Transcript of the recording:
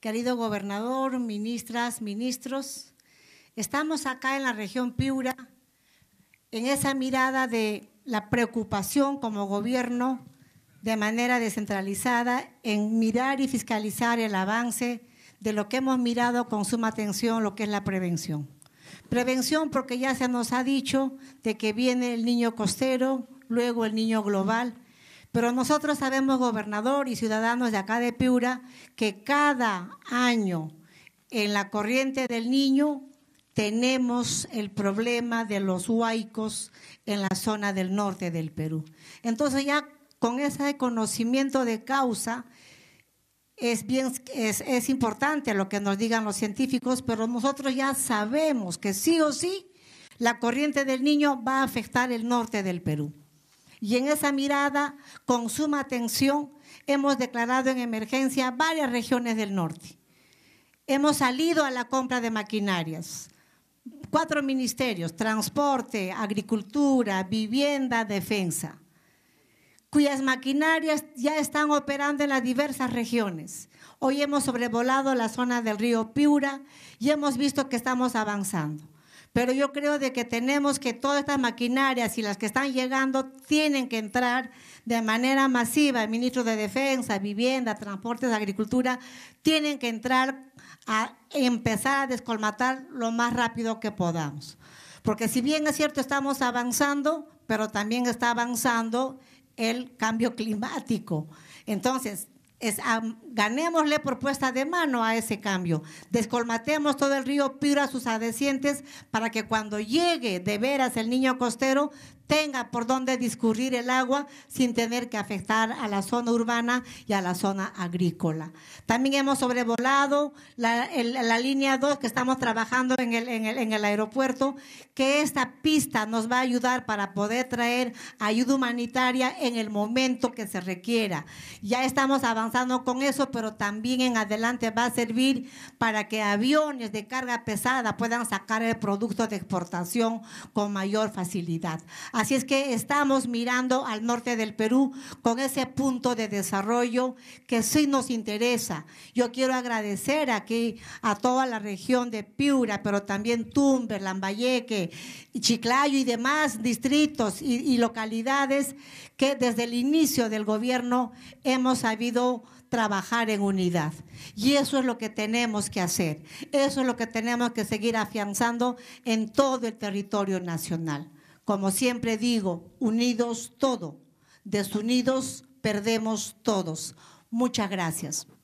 querido gobernador, ministras, ministros, estamos acá en la región Piura, en esa mirada de la preocupación como gobierno de manera descentralizada en mirar y fiscalizar el avance de lo que hemos mirado con suma atención, lo que es la prevención. Prevención porque ya se nos ha dicho de que viene el niño costero, luego el niño global, pero nosotros sabemos, gobernador y ciudadanos de acá de Piura, que cada año en la corriente del niño tenemos el problema de los huaicos en la zona del norte del Perú. Entonces ya con ese conocimiento de causa, es, bien, es, importante lo que nos digan los científicos, pero nosotros ya sabemos que sí o sí la corriente del niño va a afectar el norte del Perú. Y en esa mirada, con suma atención, hemos declarado en emergencia varias regiones del norte. Hemos salido a la compra de maquinarias. Cuatro ministerios, transporte, agricultura, vivienda, defensa, cuyas maquinarias ya están operando en las diversas regiones. Hoy hemos sobrevolado la zona del río Piura y hemos visto que estamos avanzando. Pero yo creo de que tenemos que todas estas maquinarias y las que están llegando tienen que entrar de manera masiva. El ministro de Defensa, Vivienda, Transportes, Agricultura, tienen que entrar a empezar a descolmatar lo más rápido que podamos. Porque si bien es cierto, estamos avanzando, pero también está avanzando el cambio climático. Entonces, es, ah, ganémosle propuesta de mano a ese cambio. Descolmatemos todo el río Pira a sus adecientes para que cuando llegue de veras el niño costero tenga por donde discurrir el agua sin tener que afectar a la zona urbana y a la zona agrícola. También hemos sobrevolado la, línea 2 que estamos trabajando en el, en el, aeropuerto, que esta pista nos va a ayudar para poder traer ayuda humanitaria en el momento que se requiera. Ya estamos avanzando avanzando con eso, pero también en adelante va a servir para que aviones de carga pesada puedan sacar el producto de exportación con mayor facilidad. Así es que estamos mirando al norte del Perú con ese punto de desarrollo que sí nos interesa. Yo quiero agradecer aquí a toda la región de Piura, pero también Tumber, Lambayeque, Chiclayo y demás distritos y, localidades que desde el inicio del gobierno hemos sabido trabajar en unidad. Y eso es lo que tenemos que hacer. Eso es lo que tenemos que seguir afianzando en todo el territorio nacional. Como siempre digo, unidos todo, desunidos perdemos todos. Muchas gracias.